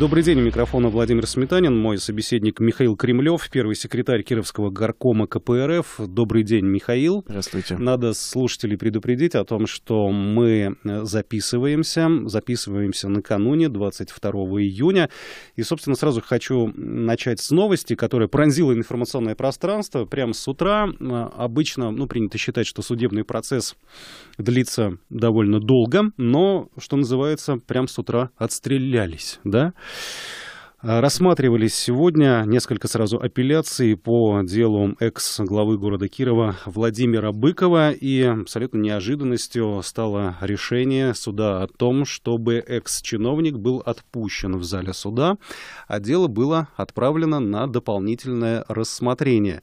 Добрый день. У микрофона Владимир Сметанин. Мой собеседник Михаил Кремлев, первый секретарь Кировского горкома КПРФ. Добрый день, Михаил. Здравствуйте. Надо слушателей предупредить о том, что мы э, записываемся. Записываемся накануне, 22 июня. И, собственно, сразу хочу начать с новости, которая пронзила информационное пространство прямо с утра. Э, обычно, ну, принято считать, что судебный процесс длится довольно долго, но, что называется, прямо с утра отстрелялись, да? フッ。Э, рассматривались сегодня несколько сразу апелляций по делу экс-главы города Кирова Владимира Быкова, и абсолютно неожиданностью стало решение суда о том, чтобы экс-чиновник был отпущен в зале суда, а дело было отправлено на дополнительное рассмотрение.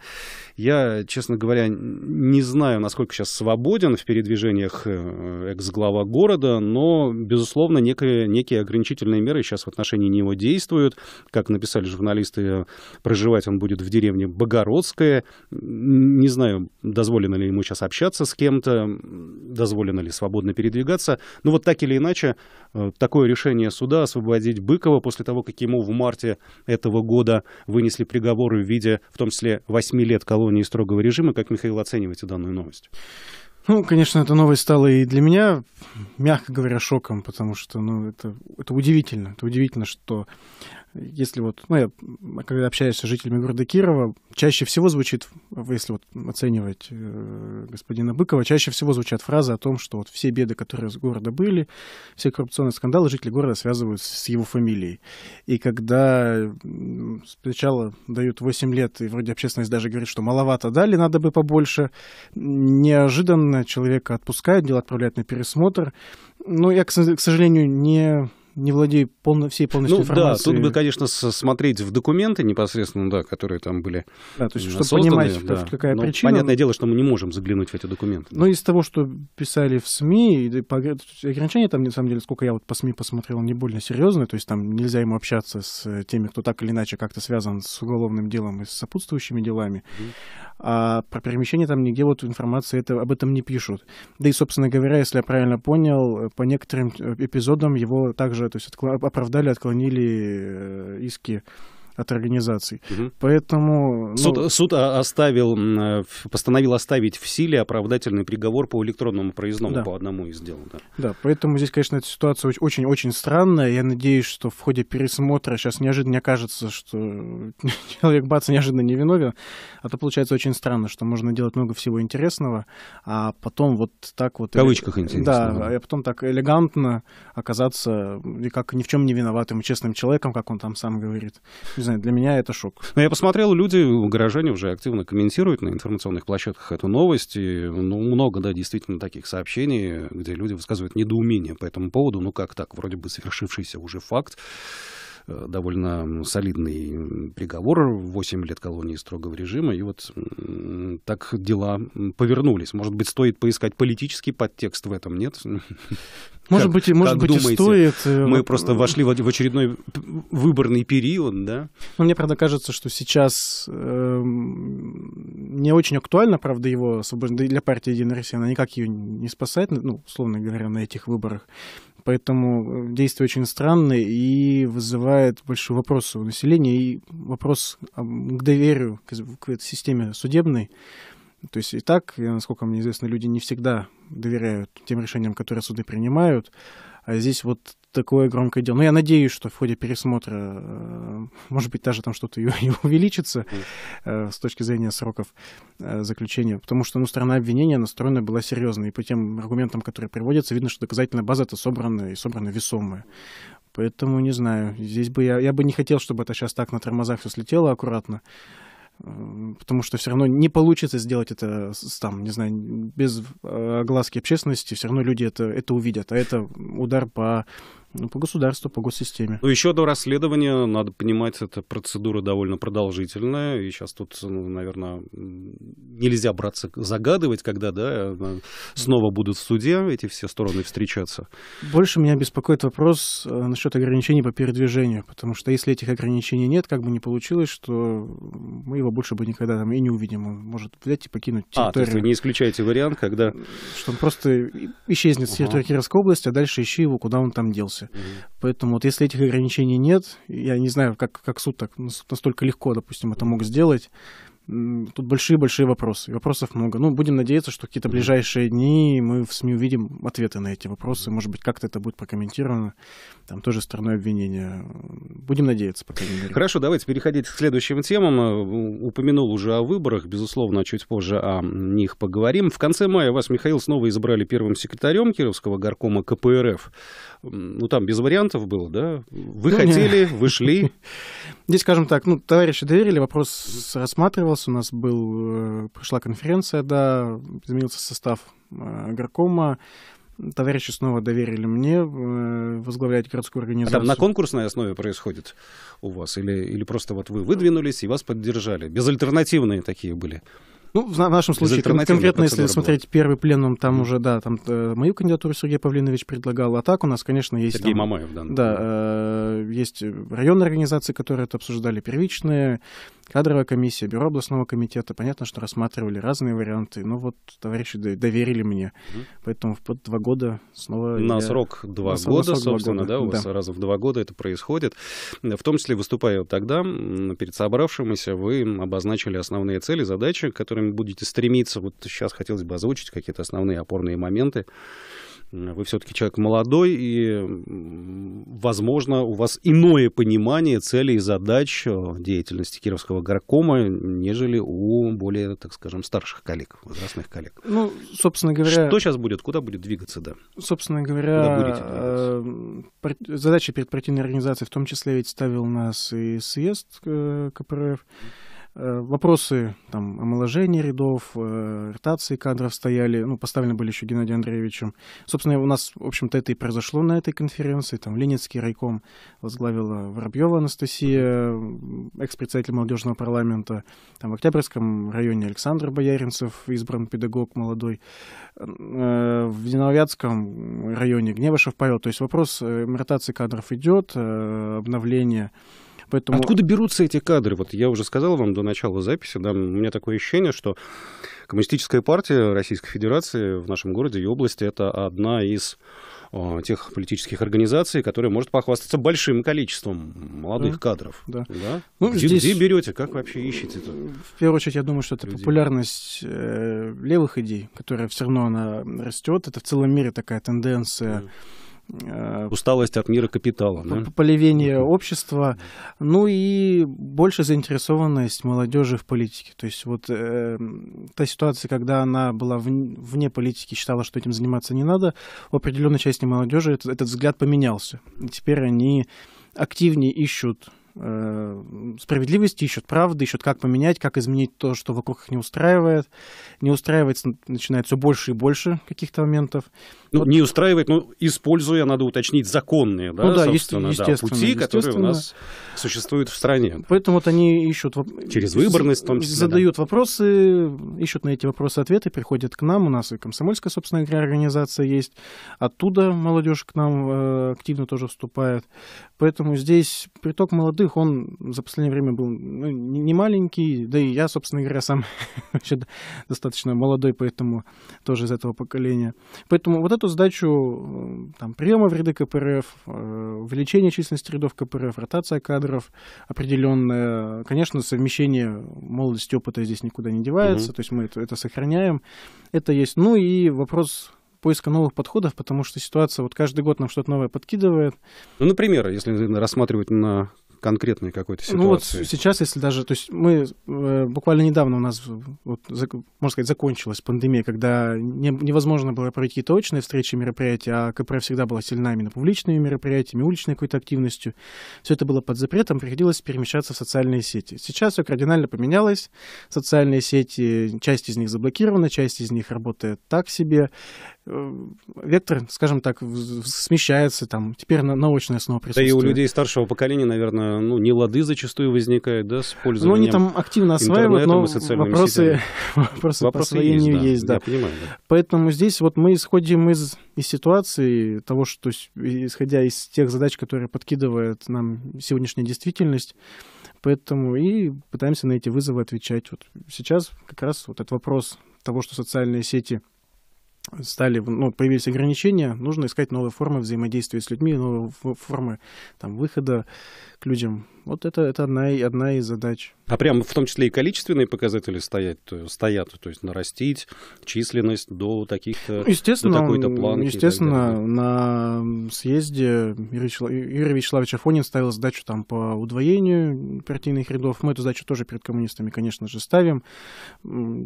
Я, честно говоря, не знаю, насколько сейчас свободен в передвижениях э, экс-глава города, но, безусловно, некие, некие ограничительные меры сейчас в отношении него действуют как написали журналисты, проживать он будет в деревне Богородская. Не знаю, дозволено ли ему сейчас общаться с кем-то, дозволено ли свободно передвигаться. Но вот так или иначе, э, такое решение суда освободить Быкова после того, как ему в марте этого года вынесли приговоры в виде, в том числе, 8 лет колонии строгого режима. Как, Михаил, оцениваете данную новость? Ну, конечно, эта новость стала и для меня, мягко говоря, шоком, потому что, ну, это, это удивительно. Это удивительно, что если вот, ну, я, когда общаюсь с жителями города Кирова, чаще всего звучит, если вот оценивать э, господина Быкова, чаще всего звучат фразы о том, что вот все беды, которые с города были, все коррупционные скандалы жители города связывают с его фамилией. И когда сначала дают 8 лет, и вроде общественность даже говорит, что маловато дали, надо бы побольше, неожиданно человека отпускают, дело отправляют на пересмотр. Но ну, я, к сожалению, не не владею полно, всей полностью ну, информацией. Да, тут бы, конечно, смотреть в документы непосредственно, да, которые там были Да, то есть, э, чтобы созданы, понимать, да. какая Но причина. Понятное ну, дело, что мы не можем заглянуть в эти документы. Но да. из того, что писали в СМИ, и по, ограничения там, на самом деле, сколько я вот по СМИ посмотрел, не больно серьезные, то есть там нельзя ему общаться с э, теми, кто так или иначе как-то связан с уголовным делом и с сопутствующими делами. Mm-hmm. А про перемещение там нигде вот информации это, об этом не пишут. Да и, собственно говоря, если я правильно понял, э, по некоторым эпизодам его также то есть откло- оправдали, отклонили э, иски от организаций. Угу. Поэтому... Ну... Суд, суд оставил, э, постановил оставить в силе оправдательный приговор по электронному проездному да. по одному из дел. Да. да, поэтому здесь, конечно, эта ситуация очень-очень странная. Я надеюсь, что в ходе пересмотра сейчас неожиданно окажется, что человек бац неожиданно невиновен. А то получается очень странно, что можно делать много всего интересного, а потом вот так вот... В кавычках интересно. Да, а потом так элегантно оказаться и как ни в чем не виноватым и честным человеком, как он там сам говорит. Не знаю, для меня это шок. Но ну, я посмотрел, люди, горожане уже активно комментируют на информационных площадках эту новость. И, ну, много, да, действительно таких сообщений, где люди высказывают недоумение по этому поводу. Ну, как так? Вроде бы совершившийся уже факт э, довольно солидный приговор, 8 лет колонии строгого режима, и вот так дела повернулись. Может быть, стоит поискать политический подтекст в этом, нет? Может как, быть, может как быть думаете? и стоит. Э, мы просто э, вошли в очередной выборный период, да? Но ну, мне, правда, кажется, что сейчас э, не очень актуально, правда, его освобождение для партии «Единая Россия». Она никак ее не спасает, ну, условно говоря, на этих выборах. Поэтому э, действие очень странное и вызывает большие вопросы у населения и вопрос к доверию к, к системе судебной. То есть и так, насколько мне известно, люди не всегда доверяют тем решениям, которые суды принимают. А здесь вот такое громкое дело. Но ну, я надеюсь, что в ходе пересмотра, э, может быть, даже там что-то и, увеличится э, с точки зрения сроков э, заключения, потому что ну, сторона обвинения настроена была серьезно, и по тем аргументам, которые приводятся, видно, что доказательная база это собрана и собрана весомая. Поэтому не знаю, здесь бы я, я бы не хотел, чтобы это сейчас так на тормозах все слетело аккуратно потому что все равно не получится сделать это, там, не знаю, без э, огласки общественности, все равно люди это, это увидят, а это удар по ну, по государству, по госсистеме. Ну, еще до расследования, надо понимать, эта процедура довольно продолжительная. И сейчас тут, ну, наверное, нельзя браться загадывать, когда да, снова будут в суде эти все стороны встречаться. Больше меня беспокоит вопрос э, насчет ограничений по передвижению. Потому что если этих ограничений нет, как бы не получилось, что мы его больше бы никогда там и не увидим. Он может взять и покинуть территорию. А, то есть вы не исключаете вариант, когда... Что он просто исчезнет с территории Кировской области, а дальше ищи его, куда он там делся границы. Угу. Поэтому вот если этих ограничений нет, я не знаю, как, как суд так настолько легко, допустим, это мог сделать, тут большие-большие вопросы. Вопросов много. Ну, будем надеяться, что какие-то ближайшие дни мы в СМИ увидим ответы на эти вопросы. Может быть, как-то это будет прокомментировано. Там тоже стороной обвинения. Будем надеяться, по крайней мере. Хорошо, давайте переходить к следующим темам. Э, упомянул уже о выборах, безусловно, чуть позже о них поговорим. В конце мая вас, Михаил, снова избрали первым секретарем Кировского горкома КПРФ ну там без вариантов было, да? Вы ну, хотели, нет. вы шли. Здесь, скажем так, ну, товарищи доверили, вопрос рассматривался, у нас был, э, прошла конференция, да, изменился состав э, горкома, товарищи снова доверили мне э, возглавлять городскую организацию. А там на конкурсной основе происходит у вас? Или, или просто вот вы выдвинулись и вас поддержали? Безальтернативные такие были? Ну, в нашем случае, кон- конкретно, если смотреть первый пленум, там mm-hmm. уже, да, там э, мою кандидатуру Сергей Павлинович предлагал, а так у нас, конечно, есть... Сергей там, Мамаев, да. Да, э, есть районные организации, которые это обсуждали, первичные, кадровая комиссия, бюро областного комитета, понятно, что рассматривали разные варианты, но ну, вот товарищи доверили мне, mm-hmm. поэтому под два года снова... На я... срок два на года, срок собственно, года. да, у да. вас раз в два года это происходит. В том числе, выступая тогда, перед собравшимися, вы обозначили основные цели, задачи, которые которыми будете стремиться. Вот сейчас хотелось бы озвучить какие-то основные опорные моменты. Вы все-таки человек молодой, и, возможно, у вас иное понимание целей и задач э, деятельности Кировского горкома, нежели у более, так скажем, старших коллег, возрастных коллег. Ну, собственно говоря... Что сейчас будет? Куда будет двигаться, да? Собственно говоря, э, задача перед партийной организацией в том числе ведь ставил нас и съезд э, КПРФ. Э, вопросы там, омоложения рядов, э, ротации кадров стояли, ну, поставлены были еще Геннадием Андреевичем. Собственно, у нас, в общем-то, это и произошло на этой конференции. Там Ленинский райком возглавила Воробьева Анастасия, экс-председатель молодежного парламента. Там в Октябрьском районе Александр Бояринцев, избран педагог молодой. Э, в Диновятском районе Гневышев Павел. То есть вопрос э, ротации кадров идет, э, обновление Поэтому... Откуда берутся эти кадры? Вот я уже сказал вам до начала записи, да, у меня такое ощущение, что Коммунистическая партия Российской Федерации в нашем городе и области это одна из а, тех политических организаций, которая может похвастаться большим количеством молодых да. кадров. Да. Да? Ну, где, здесь... где берете, как вообще ищете это? В первую очередь, я думаю, что это людей. популярность э, левых идей, которая все равно она растет. Это в целом мире такая тенденция. Mm Э, усталость от мира капитала. Да? Полевение общества, ну и больше заинтересованность молодежи в политике. То есть вот э, та ситуация, когда она была вне политики, считала, что этим заниматься не надо, у определенной части молодежи этот, этот взгляд поменялся. И теперь они активнее ищут Э, справедливости, ищут правды, ищут, как поменять, как изменить то, что вокруг их не устраивает. Не устраивать начинает все больше и больше каких-то моментов. Ну, вот. не устраивает, но ну, используя, надо уточнить, законные, да, ну, да, собственно, есте- да, пути, которые у нас существуют в стране. Поэтому вот они ищут... Через выборность, в том числе. Задают да. вопросы, ищут на эти вопросы ответы, приходят к нам. У нас и комсомольская, собственно говоря, организация есть. Оттуда молодежь к нам э, активно тоже вступает. Поэтому здесь приток молодых во-вторых, он за последнее время был ну, не маленький, да и я, собственно говоря, сам вообще достаточно молодой, поэтому тоже из этого поколения. Поэтому вот эту задачу э, там, приема в ряды КПРФ, э, увеличение численности рядов КПРФ, ротация кадров определенная, конечно, совмещение молодости опыта здесь никуда не девается, угу. то есть мы это, это сохраняем. Это есть. Ну и вопрос поиска новых подходов, потому что ситуация вот каждый год нам что-то новое подкидывает. Ну, например, если рассматривать на конкретной какой-то ситуации? Ну вот сейчас, если даже, то есть мы э, буквально недавно у нас, вот, зак, можно сказать, закончилась пандемия, когда не, невозможно было пройти точные встречи, мероприятия, а КПРФ всегда была сильна именно публичными мероприятиями, уличной какой-то активностью. Все это было под запретом, приходилось перемещаться в социальные сети. Сейчас все кардинально поменялось. Социальные сети, часть из них заблокирована, часть из них работает так себе. Э, вектор, скажем так, смещается, там, теперь на научная основа присутствует. Да и у людей старшего поколения, наверное, ну, не лады зачастую возникают, да, с пользованием Ну, они там активно осваивают, но вопросы, вопросы, вопросы по есть, да. есть, да. Я понимаю, да. Поэтому здесь вот мы исходим из, из ситуации того, что, исходя из тех задач, которые подкидывает нам сегодняшняя действительность, Поэтому и пытаемся на эти вызовы отвечать. Вот сейчас как раз вот этот вопрос того, что социальные сети — стали, ну, появились ограничения, нужно искать новые формы взаимодействия с людьми, новые формы там, выхода к людям. Вот это, это одна, одна из задач. А прям в том числе и количественные показатели стоят, стоят то есть нарастить численность до таких ну, естественно, до такой-то планки. Естественно, на съезде Юрий, Юрий Вячеславович Афонин ставил задачу там по удвоению партийных рядов. Мы эту задачу тоже перед коммунистами, конечно же, ставим.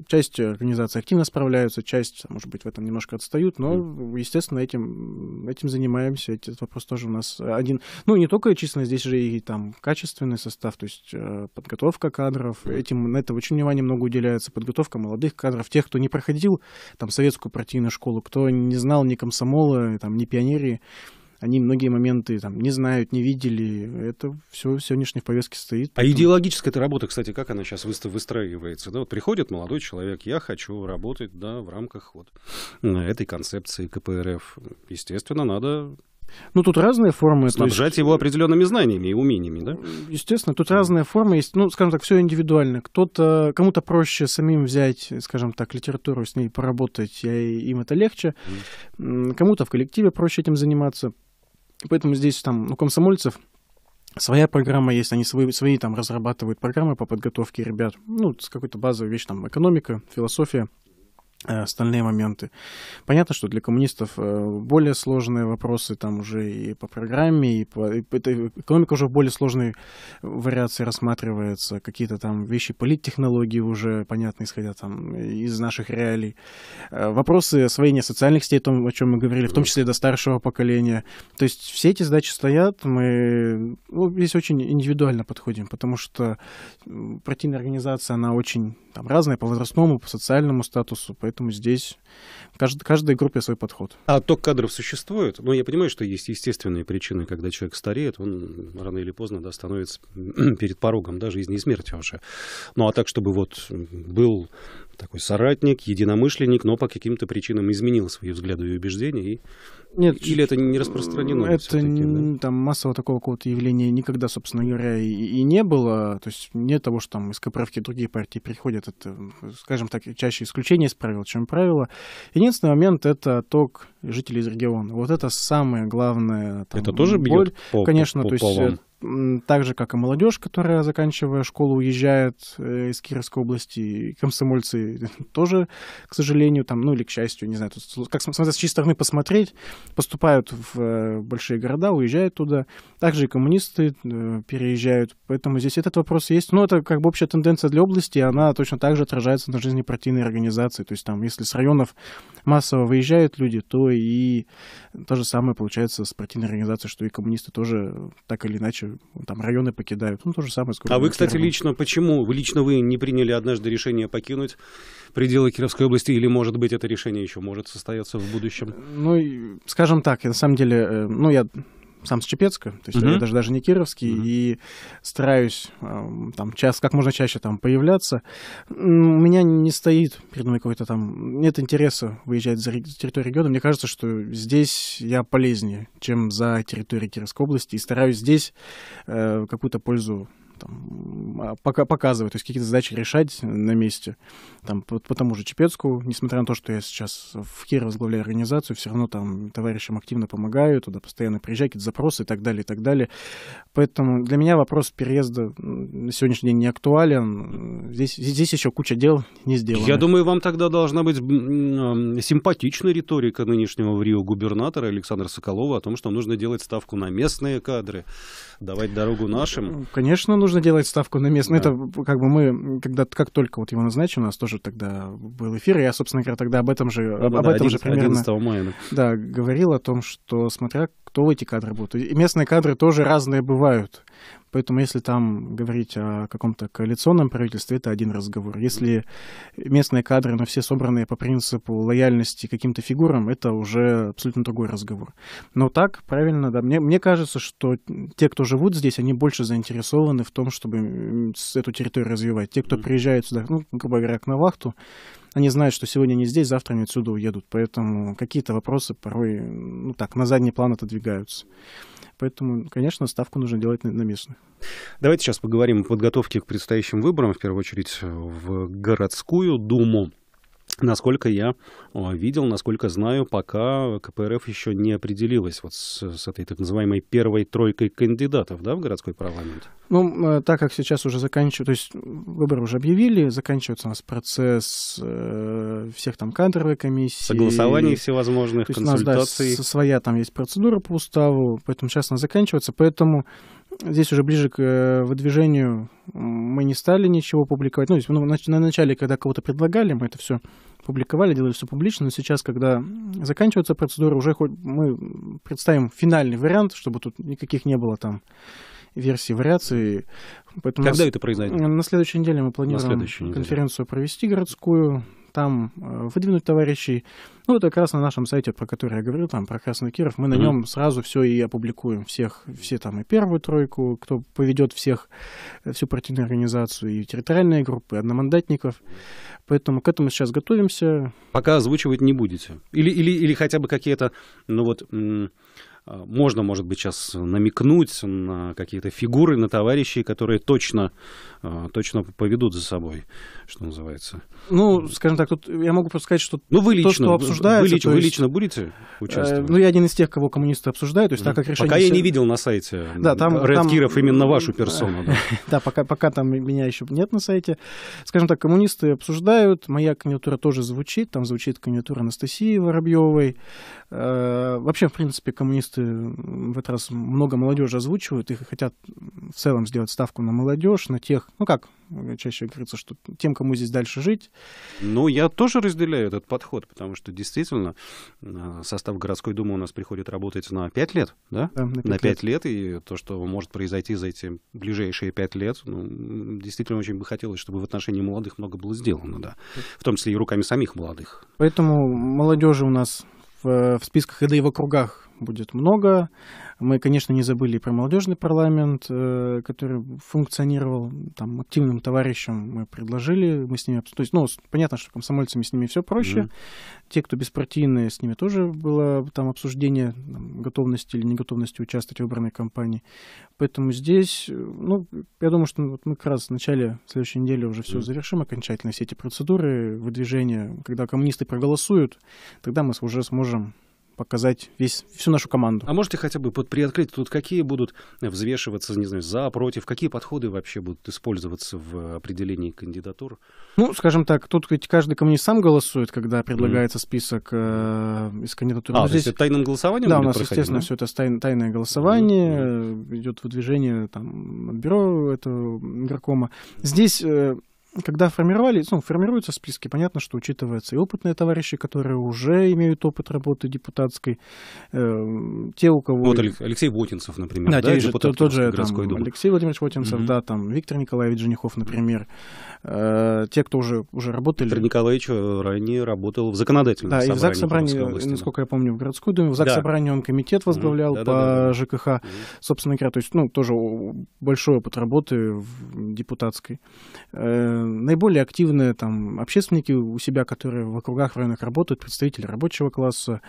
Часть организации активно справляются, часть, может быть, в этом немножко отстают, но, естественно, этим, этим занимаемся. Этот вопрос тоже у нас один. Ну, не только численность, здесь же и там качественный состав, то есть э, подготовка кадров. Этим, на это очень внимание много уделяется. Подготовка молодых кадров, тех, кто не проходил там советскую партийную школу, кто не знал ни комсомола, там, ни пионерии они многие моменты там не знают, не видели. Это все в сегодняшней повестке стоит. Поэтому... А идеологическая эта работа, кстати, как она сейчас выстраивается? Да, вот приходит молодой человек, я хочу работать да, в рамках вот э, этой концепции КПРФ. Естественно, надо ну, тут разные формы. Снабжать есть... его определенными знаниями и умениями, да? Естественно, тут да. разные формы есть. Ну, скажем так, все индивидуально. Кто-то, кому-то проще самим взять, скажем так, литературу, с ней поработать, и им это легче. Mm. Кому-то в коллективе проще этим заниматься. Поэтому здесь там у комсомольцев своя программа есть, они свои, свои там разрабатывают программы по подготовке ребят. Ну, с какой-то базовой вещь, там, экономика, философия, Э, остальные моменты. Понятно, что для коммунистов э, более сложные вопросы там уже и по программе, и по... И это, экономика уже в более сложной вариации рассматривается, какие-то там вещи, политтехнологии уже, понятно, исходя там из наших реалий. Э, вопросы освоения социальных сетей, о том, о чем мы говорили, в том числе до старшего поколения. То есть все эти задачи стоят, мы ну, здесь очень индивидуально подходим, потому что партийная организация, она очень там разные по возрастному, по социальному статусу, поэтому здесь каждой, каждой группе свой подход. А отток кадров существует? Ну, я понимаю, что есть естественные причины, когда человек стареет, он рано или поздно да, становится перед порогом да, жизни и смерти уже. Ну, а так, чтобы вот был такой соратник, единомышленник, но по каким-то причинам изменил свои взгляды и убеждения. И... Нет, Или это не э, распространено? Это да? там массового такого какого-то явления никогда, собственно говоря, и, и не было. То есть нет того, что там из коправки другие партии приходят. Это, скажем так, чаще исключение из правил, чем правило. Единственный момент — это отток жителей из региона. Вот это самое главное. Там, это тоже боль. бьет по, Конечно, по, по, то есть... Э, по вам так же, как и молодежь, которая, заканчивая школу, уезжает э, из Кировской области, комсомольцы тоже, к сожалению, там, ну или к счастью, не знаю, тут, как смотря с чьей стороны посмотреть, поступают в э, большие города, уезжают туда. Также и коммунисты э, переезжают, поэтому здесь этот вопрос есть. Но ну, это как бы общая тенденция для области, и она точно так же отражается на жизни партийной организации. То есть там, если с районов массово выезжают люди, то и то же самое получается с партийной организацией, что и коммунисты тоже так или иначе там районы покидают. Ну, то же самое. А вы, кстати, фермы. лично почему? Вы лично вы не приняли однажды решение покинуть пределы Кировской области, или, может быть, это решение еще может состояться в будущем? Ну, скажем так, я, на самом деле, э, ну, я сам с Чепецка, то есть mm-hmm. я даже, даже не кировский, mm-hmm. и стараюсь эм, там час, как можно чаще там появляться. У меня не стоит перед мной какой-то там... Нет интереса выезжать за территорию региона. Мне кажется, что здесь я полезнее, чем за территорией Кировской области, и стараюсь здесь э, какую-то пользу там, а, пока показывать, то есть какие-то задачи решать на месте. Там, по, по тому же Чепецку, несмотря на то, что я сейчас в Кире возглавляю организацию, все равно там товарищам активно помогаю, туда постоянно приезжаю, какие-то запросы и так далее, и так далее. Поэтому для меня вопрос переезда на сегодняшний день не актуален. Здесь, здесь еще куча дел не сделано. Я думаю, вам тогда должна быть симпатичная риторика нынешнего в Рио губернатора Александра Соколова о том, что нужно делать ставку на местные кадры, давать дорогу нашим. Конечно, нужно нужно делать ставку на местный. Ну, да. Это как бы мы, когда как только вот его назначили, у нас тоже тогда был эфир. Я, собственно говоря, тогда об этом же, да, об, да, этом 11, же примерно 11 мая, да. да, говорил о том, что смотря кто в эти кадры будут. И местные кадры тоже разные бывают. Поэтому если там говорить о каком-то коалиционном правительстве, это один разговор. Если местные кадры, но все собраны по принципу лояльности каким-то фигурам, это уже абсолютно другой разговор. Но так, правильно, да. Мне, мне кажется, что те, кто живут здесь, они больше заинтересованы в том, чтобы эту территорию развивать. Те, кто приезжают сюда, ну, грубо говоря, на вахту, они знают, что сегодня они здесь, завтра они отсюда уедут. Поэтому какие-то вопросы порой, ну так, на задний план отодвигаются. Поэтому, конечно, ставку нужно делать на, на местных. Давайте сейчас поговорим о подготовке к предстоящим выборам, в первую очередь в городскую думу. Насколько я э, видел, насколько знаю, пока КПРФ еще не определилась вот с, с этой так называемой первой тройкой кандидатов да, в городской парламент. Ну, э, так как сейчас уже заканчивается, то есть выборы уже объявили, заканчивается у нас процесс э, всех там кадровой комиссии. Согласований всевозможных, то есть консультаций. У нас, да, своя там есть процедура по уставу, поэтому сейчас она заканчивается, поэтому здесь уже ближе к э, выдвижению мы не стали ничего публиковать. Ну, здесь, ну, на, начале, когда кого-то предлагали, мы это все публиковали, делали все публично, но сейчас, когда заканчивается процедура, уже хоть мы представим финальный вариант, чтобы тут никаких не было там версий, вариаций. Поэтому Когда нас, это произойдет? На следующей неделе мы планируем конференцию провести городскую там э, выдвинуть товарищей. Ну, это как раз на нашем сайте, про который я говорил, там, про Красный Киров. Мы на нем сразу все и опубликуем. Всех, все там и первую тройку, кто поведет всех, э, всю партийную организацию, и территориальные группы, одномандатников. Поэтому к этому сейчас готовимся. Пока озвучивать не будете? Или, или, или хотя бы какие-то, ну вот, а, можно, может быть, сейчас намекнуть на какие-то фигуры, на товарищей, которые точно а, точно поведут за собой, что называется. Ну, скажем так, тут я могу просто сказать, что ну, вы лично, то, что обсуждается... Вы, лично, есть, вы лично будете э, участвовать? Ну, я один из тех, кого коммунисты обсуждают. То есть, так как решение... Пока я не видел на сайте да, там, Ред там... Киров именно вашу персону. Да, да пока, пока там меня еще нет на сайте. Скажем так, коммунисты обсуждают, моя кандидатура тоже звучит, там звучит кандидатура Анастасии Воробьевой. Э, вообще, в принципе, коммунисты в этот раз много молодежи озвучивают, их хотят в целом сделать ставку на молодежь, на тех ну как, чаще говорится, что тем, кому здесь дальше жить. Ну, я тоже разделяю этот подход, потому что действительно э, состав городской думы у нас приходит работать на 5 лет, да? да на 5, на 5 лет. лет. И то, что может произойти за эти ближайшие 5 лет, ну, действительно очень бы хотелось, чтобы в отношении молодых много было сделано, да. В том числе и руками самих молодых. Поэтому молодежи у нас в, э, в списках и да и в округах будет много. Мы, конечно, не забыли про молодежный парламент, э, который функционировал там активным товарищем. Мы предложили, мы с ними... То есть, ну, понятно, что комсомольцами с ними все проще. Mm. Те, кто беспартийные, с ними тоже было там обсуждение там, готовности или неготовности участвовать в выборной кампании. Поэтому здесь, э, ну, я думаю, что ну, вот мы как раз в начале следующей недели уже все mm. завершим окончательно, все эти процедуры выдвижения. Когда коммунисты проголосуют, тогда мы уже сможем показать весь, всю нашу команду. А можете хотя бы под приоткрыть, тут какие будут взвешиваться, не знаю, за, против, какие подходы вообще будут использоваться в определении кандидатур? Ну, скажем так, тут ведь каждый коммунист сам голосует, когда предлагается список э, из кандидатур. А, Но ну, здесь... то есть тайным голосованием? Да, у нас, естественно, да? все это тайн, тайное голосование, mm. Э, идет выдвижение там, бюро этого игрокома. Здесь... Э, когда формировали, ну, формируются списки, понятно, что учитываются и опытные товарищи, которые уже имеют опыт работы депутатской, э, те, у кого... Вот Алексей Ботинцев, например, да, да депутат тот, тот же там, Алексей Владимирович Ботинцев, угу. да, там Виктор Николаевич Женихов, например, э, те, кто уже, уже работали... Виктор Николаевич э, ранее работал в законодательном да, собрании. Да, и в ЗАГС собрании, области, насколько да. я помню, в городской думе, в ЗАГС да. собрании он комитет возглавлял угу. да, по да, да, ЖКХ, угу. собственно говоря, то есть, ну, тоже большой опыт работы в депутатской. Э, наиболее активные там общественники у себя, которые в округах, в районах работают, представители рабочего класса,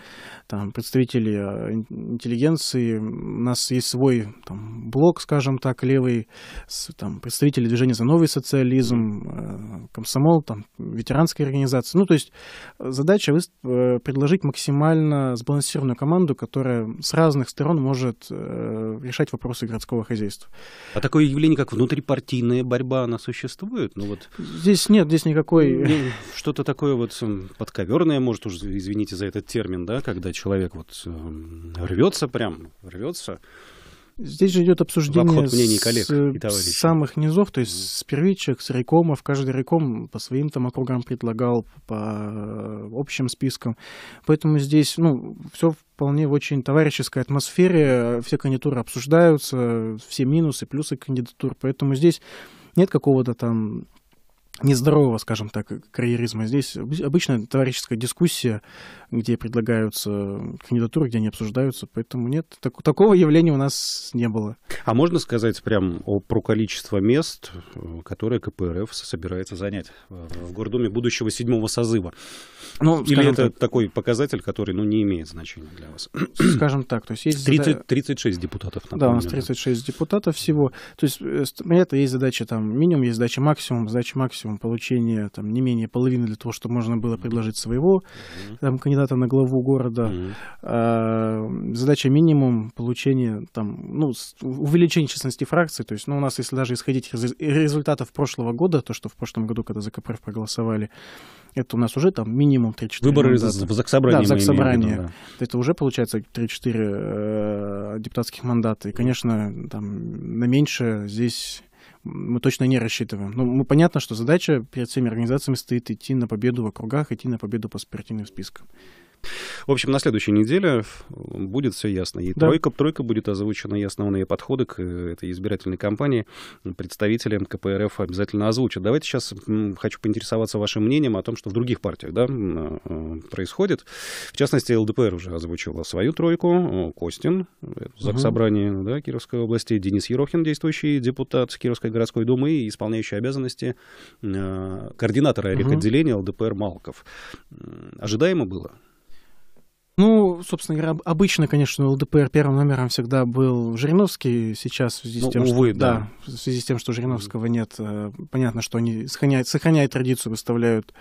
там, представители э, интеллигенции. У нас есть свой там, блок, скажем так, левый, с, там, представители движения за новый социализм, э, комсомол, там, ветеранская организация. Ну, то есть э, задача предложить максимально сбалансированную команду, которая с разных сторон может решать вопросы городского хозяйства. А такое явление, как внутрипартийная борьба, она существует? Ну, вот Здесь нет, здесь никакой... Ну, что-то такое вот эм, подковерное, может уж, извините за этот термин, да, когда человек вот эм, рвется прям, рвется. Здесь же идет обсуждение с, коллег с э, самых низов, то есть mm с первичек, с рекомов. Каждый реком по своим там округам предлагал, по э, общим спискам. Поэтому здесь, ну, все вполне в очень товарищеской атмосфере. Все кандидатуры обсуждаются, все минусы, плюсы кандидатур. Поэтому здесь нет какого-то там нездорового, скажем так, карьеризма. Здесь обычная товарищеская дискуссия, где предлагаются кандидатуры, где они обсуждаются, поэтому нет, так, такого явления у нас не было. А можно сказать прям о, про количество мест, которые КПРФ собирается занять в Гордуме будущего седьмого созыва? Ну, Или это так, такой показатель, который ну, не имеет значения для вас? Скажем так, то есть есть... 30, 36 депутатов, напомню. Да, у нас 36 депутатов всего. То есть э, это есть задача там минимум, есть задача максимум, задача максимум максимум получения там не менее половины для того, чтобы можно было предложить своего mm-hmm. там, кандидата на главу города. Mm-hmm. А, задача минимум получения там, ну, увеличение численности фракции. То есть, ну, у нас, если даже исходить из результатов прошлого года, то, что в прошлом году, когда за КПРФ проголосовали, это у нас уже там минимум 3-4 Выборы мандата. в Заксобрании. Да, в Заксобрании. да. Это уже получается 3-4 э, депутатских мандата. И, конечно, там на меньше здесь мы точно не рассчитываем. Но ну, мы понятно, что задача перед всеми организациями стоит идти на победу в округах, идти на победу по спортивным спискам. В общем, на следующей неделе будет все ясно. И да. тройка, тройка будет озвучена, и основные подходы к э, этой избирательной кампании представителям КПРФ обязательно озвучат. Давайте сейчас хочу поинтересоваться вашим мнением о том, что в других партиях да, э, происходит. В частности, ЛДПР уже озвучила свою тройку. Костин, э, ЗАГС Собрание угу. да, Кировской области, Денис Ерохин, действующий депутат Кировской городской думы и исполняющий обязанности координатора угу. отделения ЛДПР Малков. Ожидаемо было? Ну, собственно говоря, обычно, конечно, ЛДПР первым номером всегда был Жириновский. Сейчас в связи с ну, тем, увы, что, да. да, в связи с тем, что Жириновского нет, э, понятно, что они сохраняют, сохраняют традицию, выставляют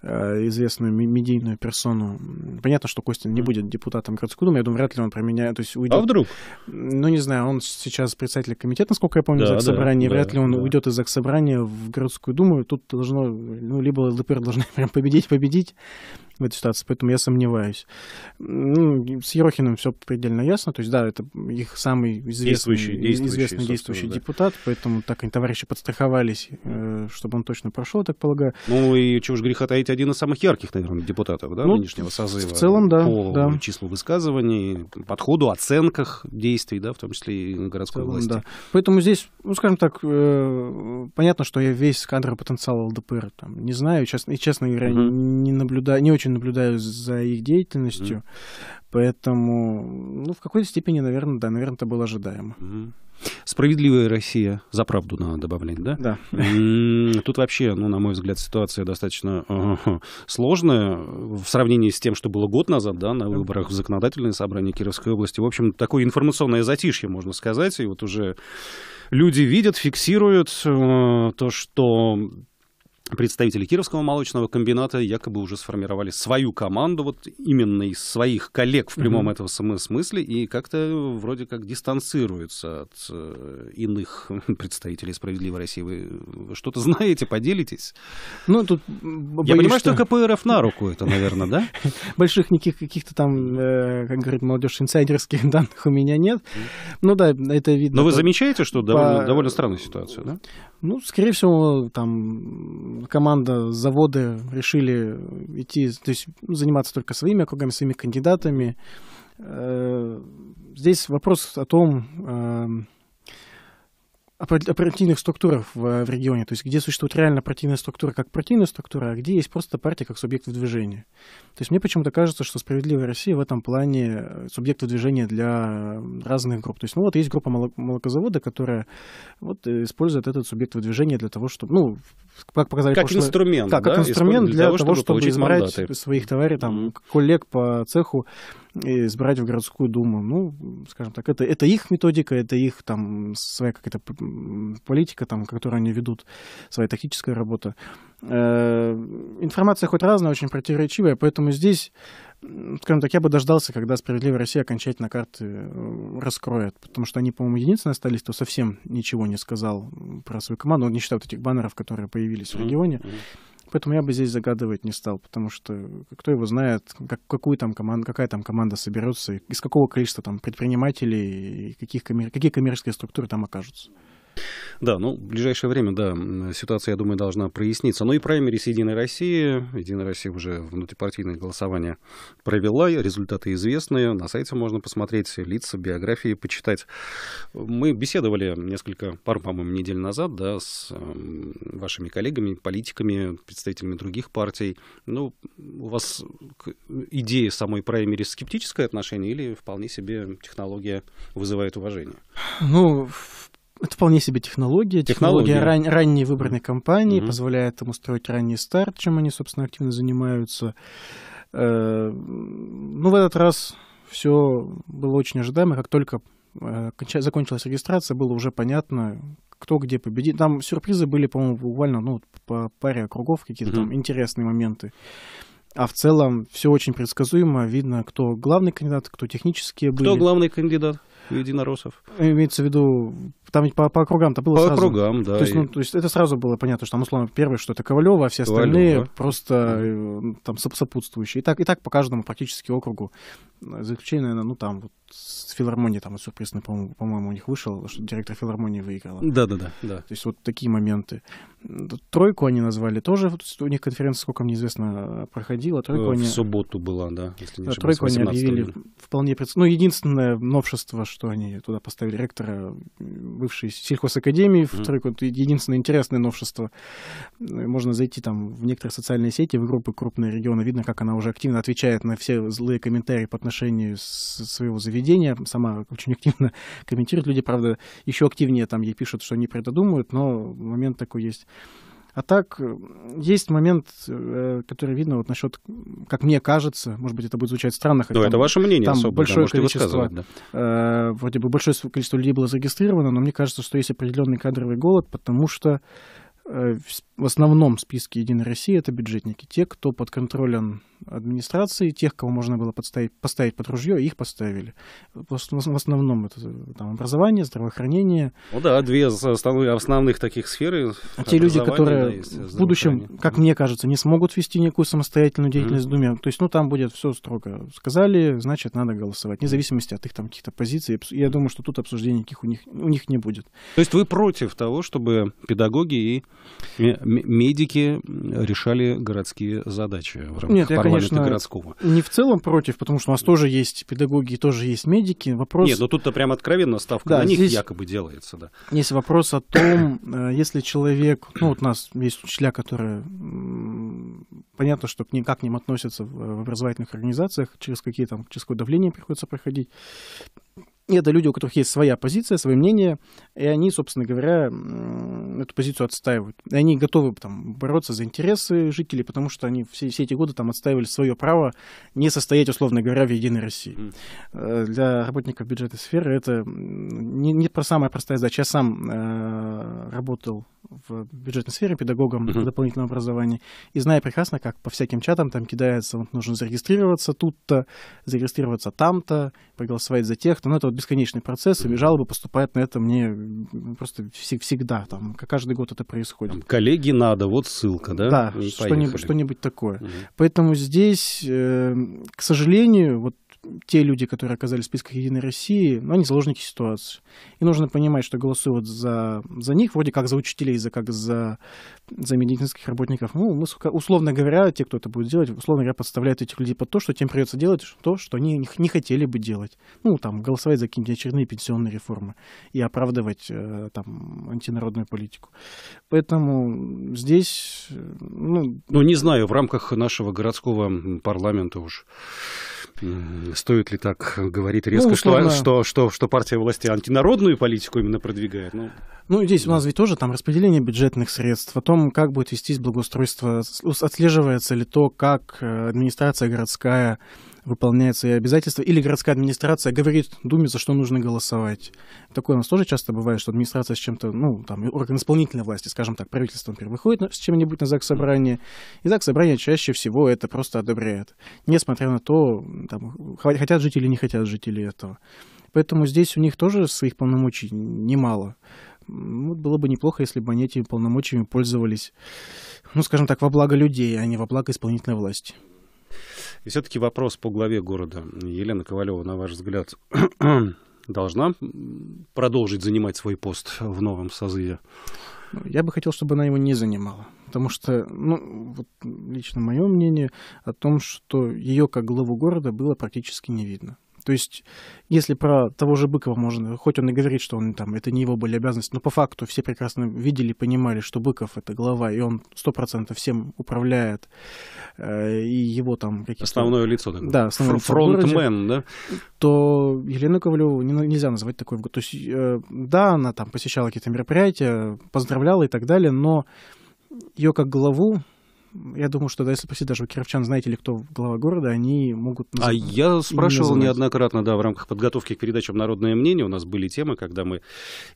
э, известную медийную персону. Понятно, что Костин не будет депутатом городской думы. Я думаю, вряд ли он променяет. То есть уйдет. А вдруг? Ну, не знаю, он сейчас председатель комитета, насколько я помню, да, ЗАГС собрания. Да, вряд да, ли он да. уйдет из ЗАГС собрания в городскую думу. Тут должно, ну, либо ЛДПР должны прям победить, победить, в этой ситуации, поэтому я сомневаюсь. Ну, с Ерохиным все предельно ясно, то есть, да, это их самый известный, действующий, действующий, известный действующий да. депутат, поэтому так они, товарищи, подстраховались, э, чтобы он точно прошел, так полагаю. Ну и чего же греха таить, один из самых ярких, наверное, депутатов, да, ну, нынешнего созыва. В целом, да. По да. числу высказываний, подходу, оценках действий, да, в том числе и городской целом, власти. Да. Поэтому здесь, ну, скажем так, э, понятно, что я весь кадровый потенциал ЛДПР там не знаю, честно, и, честно говоря, угу. не наблюдаю, не очень наблюдаю за их деятельностью, mm-hmm. поэтому, ну, в какой-то степени, наверное, да, наверное, это было ожидаемо. Mm-hmm. Справедливая Россия, за правду надо добавлять, да? Да. Тут вообще, ну, на мой взгляд, ситуация достаточно сложная в сравнении с тем, что было год назад, да, на выборах в законодательное собрание Кировской области. В общем, такое информационное затишье, можно сказать, и вот уже люди видят, фиксируют э, то, что представители Кировского молочного комбината якобы уже сформировали свою команду, вот именно из своих коллег в прямом mm-hmm. этого смысле, и как-то вроде как дистанцируются от э, иных представителей «Справедливой России». Вы что-то знаете, поделитесь? Ну, тут... Боюсь, Я понимаю, что... что КПРФ на руку это, наверное, да? Больших никаких каких-то там, э, как говорит молодежь, инсайдерских данных у меня нет. Mm-hmm. Ну да, это видно. Но вы замечаете, что довольно, довольно странная ситуация, да? Ну, скорее всего, там команда, заводы решили идти, то есть заниматься только своими округами, своими кандидатами. Э, здесь вопрос о том, эм, о партийных структурах в, э, в регионе, то есть где существует реально партийная структура как партийная структура, а где есть просто партия как субъект в движении. То есть мне почему-то кажется, что «Справедливая Россия» в этом плане э, субъект в движении для э, разных групп. То есть, ну вот есть группа молокозавода, которая вот использует этот субъект в движении для того, чтобы, ну, как показали как прошлое... инструмент, да? как, инструмент для, для того, чтобы, чтобы измарать мандаты. своих товарищей, там, коллег по цеху избирать в городскую думу. Ну, скажем так, это, это их методика, это их там своя какая-то политика, там, которую они ведут, своя тактическая работа. Э, информация хоть разная, очень противоречивая, поэтому здесь скажем так, я бы дождался, когда «Справедливая Россия» окончательно карты э, раскроет, потому что они, по-моему, единственные остались, кто совсем ничего не сказал про свою команду, он ну, не считал этих баннеров, которые появились в регионе. Поэтому я бы здесь загадывать не стал, потому что кто его знает, как, какую там команду, какая там команда соберется, из какого количества там предпринимателей, и каких, коммер, какие коммерческие структуры там окажутся. Да, ну, в ближайшее время, да, ситуация, я думаю, должна проясниться. Ну и праймерис Единой России. Единая Россия уже внутрипартийное голосование провела, результаты известны. На сайте можно посмотреть лица, биографии, почитать. Мы беседовали несколько, пару, по-моему, недель назад, да, с вашими коллегами, политиками, представителями других партий. Ну, у вас к идее самой праймерис скептическое отношение или вполне себе технология вызывает уважение? Ну, это вполне себе технология. Технология, технология ран, ранней выбранной компании mm-hmm. позволяет им устроить ранний старт, чем они, собственно, активно занимаются. Э, ну, в этот раз все было очень ожидаемо. Как только э, закончилась регистрация, было уже понятно, кто где победит. Там сюрпризы были, по-моему, буквально ну, по паре кругов, какие-то mm-hmm. там интересные моменты. А в целом все очень предсказуемо. Видно, кто главный кандидат, кто технические были. Кто главный кандидат? у единороссов. Ну, имеется в виду, там по, по округам-то было по сразу. По округам, да. То есть, ну, то есть это сразу было понятно, что там, условно, первое, что это Ковалева, а все остальные просто э, там сопутствующие. И так, и так по каждому практически округу. За исключением, наверное, ну там вот с филармонией, там вот сюрприз, по-моему, у них вышел, что директор филармонии выиграл. Да, да, да, да. То есть вот такие моменты. Тройку они назвали тоже, у них конференция, сколько мне известно, проходила. Тройку э, в они... субботу была, да. Если не ошибаюсь, тройку они объявили вполне... Ну, единственное новшество, что они туда поставили ректора бывшей сельхозакадемии, mm-hmm. в тройку. единственное интересное новшество. Э, можно зайти там в некоторые социальные сети, в группы крупные регионы, видно, как она уже активно отвечает на все злые комментарии по отношению своего заведения. Сама очень активно комментирует. Люди, правда, еще активнее там ей пишут, что они про это думают, но момент такой есть. А так, э, есть момент, э, который видно вот насчет, как мне кажется, может быть, это будет звучать странно. Хотя ну, это ваше мнение там особо, большое да, количество, э, да. Вроде бы большое количество людей было зарегистрировано, но мне кажется, что есть определенный кадровый голод, потому что Э, в основном списке «Единой России» это бюджетники. Те, кто под контролем администрации, тех, кого можно было подставить, поставить под ружье, их поставили. Просто в основном это там, образование, здравоохранение. Ну да, две основных, основных таких сферы. А те люди, которые да, в будущем, как мне кажется, не смогут вести никакую самостоятельную деятельность mm-hmm. в Думе. То есть, ну, там будет все строго. Сказали, значит, надо голосовать, вне зависимости от их там каких-то позиций. Я думаю, что тут обсуждений никаких у них, у них не будет. То есть вы против того, чтобы педагоги и Медики решали городские задачи в рамках Нет, я, конечно, городского. Не в целом против, потому что у нас тоже есть педагоги, тоже есть медики. Вопрос... Нет, но ну тут-то прям откровенно ставка да, на них якобы делается. Да. Есть вопрос о том, э, если человек... Ну, вот у нас есть учителя, которые... Понятно, что к ним, как к ним относятся в образовательных организациях, через какие там, через какое давление приходится проходить это люди, у которых есть своя позиция, свое мнение, и они, собственно говоря, эту позицию отстаивают. И они готовы там, бороться за интересы жителей, потому что они все, все эти годы там отстаивали свое право не состоять, условно говоря, в Единой России. Mm. Для работников бюджетной сферы это не, не про самая простая задача. Я сам э, работал в бюджетной сфере педагогом mm-hmm. дополнительного образования и знаю прекрасно, как по всяким чатам там кидается, вот нужно зарегистрироваться тут-то, зарегистрироваться там-то, проголосовать за тех-то. ну это вот бесконечный процесс, и жалобы поступают на это мне просто всегда. Там, каждый год это происходит. Там, коллеги надо, вот ссылка, да? Да, ну, что-нибудь, что-нибудь такое. Угу. Поэтому здесь, эм, к сожалению, вот те люди, которые оказались в списках Единой России, ну, они заложники ситуации. И нужно понимать, что голосуют за, за них, вроде как за учителей, за, как за, за медицинских работников. Ну, мы, условно говоря, те, кто это будет делать, условно говоря, подставляют этих людей под то, что тем придется делать то, что они не, хотели бы делать. Ну, там, голосовать за какие-нибудь очередные пенсионные реформы и оправдывать э, там антинародную политику. Поэтому здесь... Э, ну, ну, не знаю, в рамках нашего городского парламента уж Стоит ли так говорить резко, ну, что, что, что, что партия власти антинародную политику именно продвигает? Ну, ну здесь у нас ведь тоже там распределение бюджетных средств, о том, как будет вестись благоустройство, отслеживается ли то, как э, администрация городская выполняет свои обязательства, или городская администрация говорит Думе, за что нужно голосовать. Такое у нас тоже часто бывает, что администрация с чем-то, ну, там, орган исполнительной власти, скажем так, правительство, например, выходит с чем-нибудь на ЗАГС собрание, и ЗАГС собрание чаще всего это просто одобряет, несмотря на то, там, хотят жить или не хотят жители этого. Поэтому здесь у них тоже своих полномочий немало. Вот было бы неплохо, если бы они этими полномочиями пользовались, ну, скажем так, во благо людей, а не во благо исполнительной власти. И все-таки вопрос по главе города. Елена Ковалева, на ваш взгляд, должна продолжить занимать свой пост в новом созыве? Ну, я бы хотел, чтобы она его не занимала. Потому что, ну, вот лично мое мнение о том, что ее как главу города было практически не видно. То есть, если про того же Быкова можно, хоть он и говорит, что он там, это не его были обязанности, но по факту все прекрасно видели, понимали, что Быков это глава, и он сто процентов всем управляет, э, и его там какие-то... Основное лицо. Так, да, основное Фронтмен, да? То Елену Ковалеву нельзя называть такой... То есть, э, да, она там посещала какие-то мероприятия, поздравляла и так далее, но ее как главу я думаю, что да, если спросить даже у кировчан, знаете ли, кто глава города, они могут... Назов... А я спрашивал неоднократно, да, в рамках подготовки к передачам «Народное мнение» у нас были темы, когда мы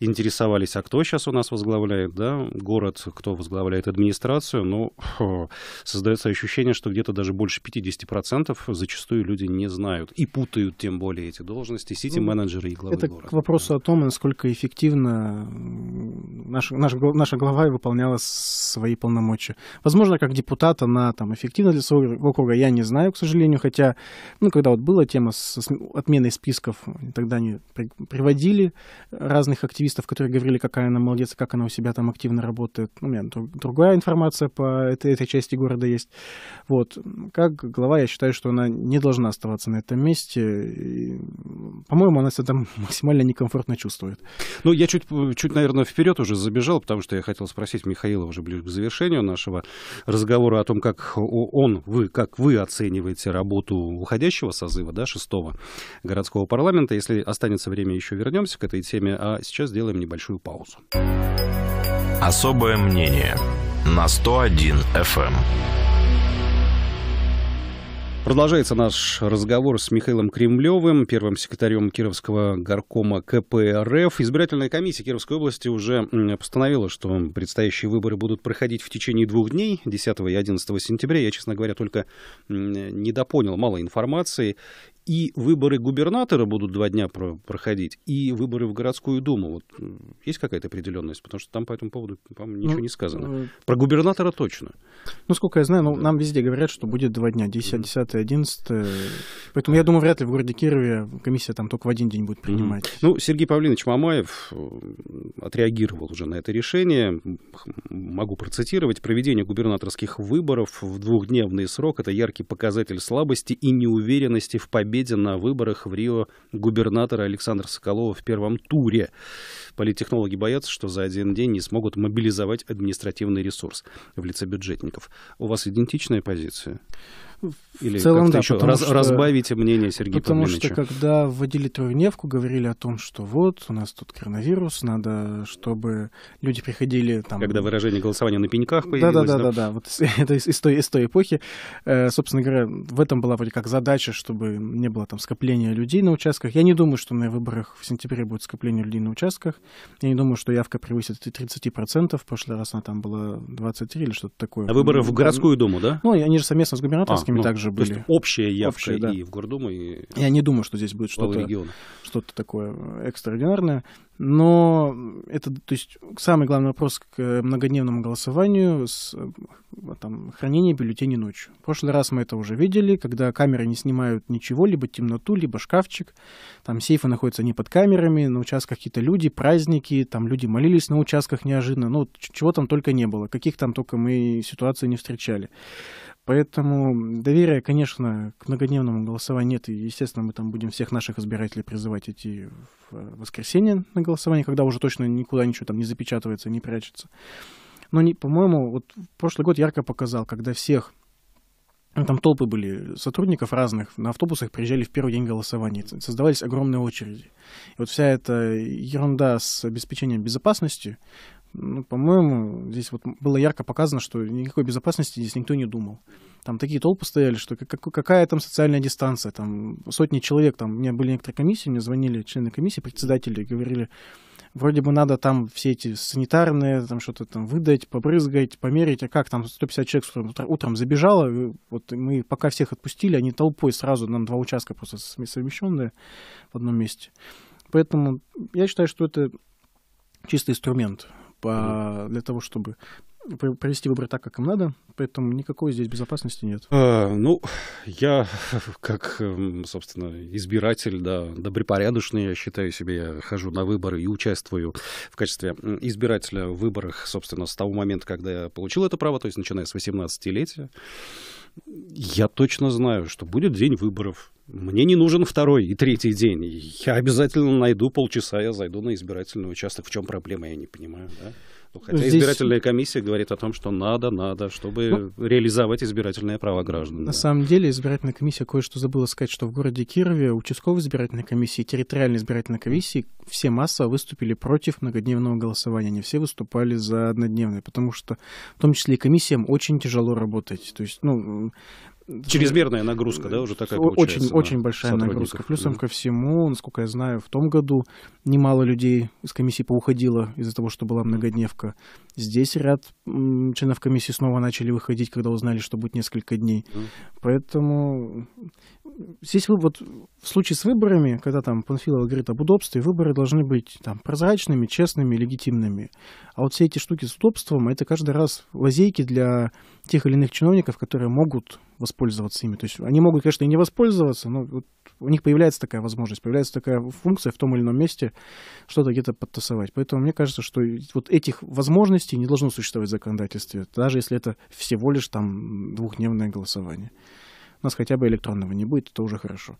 интересовались, а кто сейчас у нас возглавляет, да, город, кто возглавляет администрацию, но хо, создается ощущение, что где-то даже больше 50% зачастую люди не знают и путают тем более эти должности сити-менеджеры ну, и главы это города. Это к вопросу да. о том, насколько эффективно наш наш наша глава выполняла свои полномочия. Возможно, как депутат депутата на там, эффективность для своего округа, я не знаю, к сожалению, хотя, ну, когда вот была тема с, отменой списков, тогда они приводили разных активистов, которые говорили, какая она молодец, как она у себя там активно работает. Ну, у меня другая информация по этой, этой части города есть. Вот. Как глава, я считаю, что она не должна оставаться на этом месте. По-моему, она себя там максимально некомфортно чувствует. Ну, я чуть, чуть наверное, вперед уже забежал, потому что я хотел спросить Михаила уже ближе к завершению нашего разговора разговору о том, как он, вы, как вы оцениваете работу уходящего созыва, да, шестого городского парламента. Если останется время, еще вернемся к этой теме, а сейчас сделаем небольшую паузу. Особое мнение на 101 FM. Продолжается наш разговор с Михаилом Кремлевым, первым секретарем Кировского горкома КПРФ. Избирательная комиссия Кировской области уже постановила, что предстоящие выборы будут проходить в течение двух дней, 10 и 11 сентября. Я, честно говоря, только недопонял, мало информации и выборы губернатора будут два дня про проходить, и выборы в городскую думу. Вот э, есть какая-то определенность, потому что там по этому поводу, по-моему, ничего ну, не сказано. Э, про губернатора точно. Ну, сколько я знаю, ну, нам везде говорят, что будет два дня, 10, 10, 11. Поэтому я думаю, вряд ли в городе Кирове комиссия там только в один день будет принимать. Ну, Сергей Павлинович Мамаев э, отреагировал уже на это решение. Могу процитировать. Проведение губернаторских выборов в двухдневный срок — это яркий показатель слабости и неуверенности в победе победе на выборах в Рио губернатора Александра Соколова в первом туре. Политтехнологи боятся, что за один день не смогут мобилизовать административный ресурс в лице бюджетников. У вас идентичная позиция? Или в целом, да, еще раз, что, разбавите мнение Сергея Потому Павловича. что когда вводили тройневку, говорили о том, что вот, у нас тут коронавирус, надо, чтобы люди приходили там... Когда выражение голосования на пеньках появилось. Да-да-да, да, вот это из, из, той, из той эпохи. Э, собственно говоря, в этом была вроде как задача, чтобы не не было там скопления людей на участках. Я не думаю, что на выборах в сентябре будет скопление людей на участках. Я не думаю, что явка превысит 30%. В прошлый раз она там была 23 или что-то такое. А выборы в городскую думу, да? Ну, они же совместно с губернаторскими а, ну, также были. То есть общая явка общая, да. и в гордуму, и... Я не думаю, что здесь будет что-то что такое экстраординарное. Но это, то есть, самый главный вопрос к э, многодневному голосованию с э, там, хранение бюллетеней ночью. В прошлый раз мы это уже видели, когда камеры не снимают ничего, либо темноту, либо шкафчик. Там сейфы находятся не под камерами, на участках какие-то люди, праздники, там люди молились на участках неожиданно. Ну, чего там только не было, каких там только мы ситуаций не встречали. Поэтому доверия, конечно, к многодневному голосованию нет. И, естественно, мы там будем всех наших избирателей призывать идти в э, воскресенье на голосование, когда уже точно никуда ничего там не запечатывается, не прячется. Но, по-моему, вот прошлый год ярко показал, когда всех ну, там толпы были сотрудников разных, на автобусах приезжали в первый день голосования, создавались огромные очереди. И вот вся эта ерунда с обеспечением безопасности, ну, по-моему, здесь вот было ярко показано, что никакой безопасности здесь никто не думал. Там такие толпы стояли, что какая там социальная дистанция, там сотни человек, там у меня были некоторые комиссии, мне звонили члены комиссии, председатели, говорили, вроде бы надо там все эти санитарные, там что-то там выдать, побрызгать, померить, а как там 150 человек утром, утром забежало, вот мы пока всех отпустили, они толпой сразу, нам два участка просто совмещенные в одном месте. Поэтому я считаю, что это чистый инструмент по, для того, чтобы провести выборы так, как им надо, поэтому никакой здесь безопасности нет. А, ну, я как, эм, собственно, избиратель, да, добропорядочный, я считаю себе, я хожу на выборы и участвую в качестве избирателя в выборах, собственно, с того момента, когда я получил это право, то есть начиная с 18-летия я точно знаю, что будет день выборов. Мне не нужен второй и третий день. Я обязательно найду полчаса, я зайду на избирательный участок. В чем проблема, я не понимаю. Да? Ну, хотя Здесь... избирательная комиссия говорит о том, что надо, надо, чтобы ну, реализовать избирательное право граждан. На самом деле избирательная комиссия кое-что забыла сказать, что в городе Кирове участковой избирательной комиссии, территориальной избирательной комиссии все массово выступили против многодневного голосования. Не все выступали за однодневное, потому что в том числе и комиссиям очень тяжело работать. То есть, ну, Чрезмерная нагрузка, да, уже такая Очень, очень большая нагрузка. Плюсом mm-hmm. ко всему, насколько я знаю, в том году немало людей из комиссии поуходило из-за того, что была многодневка. Здесь ряд членов комиссии снова начали выходить, когда узнали, что будет несколько дней. Mm-hmm. Поэтому здесь вы, вот в случае с выборами, когда там Панфилов говорит об удобстве, выборы должны быть там прозрачными, честными, легитимными. А вот все эти штуки с удобством, это каждый раз лазейки для тех или иных чиновников, которые могут воспользоваться ими. То есть они могут, конечно, и не воспользоваться, но вот у них появляется такая возможность, появляется такая функция в том или ином месте что-то где-то подтасовать. Поэтому мне кажется, что вот этих возможностей не должно существовать в законодательстве, даже если это всего лишь там двухдневное голосование нас хотя бы электронного не будет, это уже хорошо.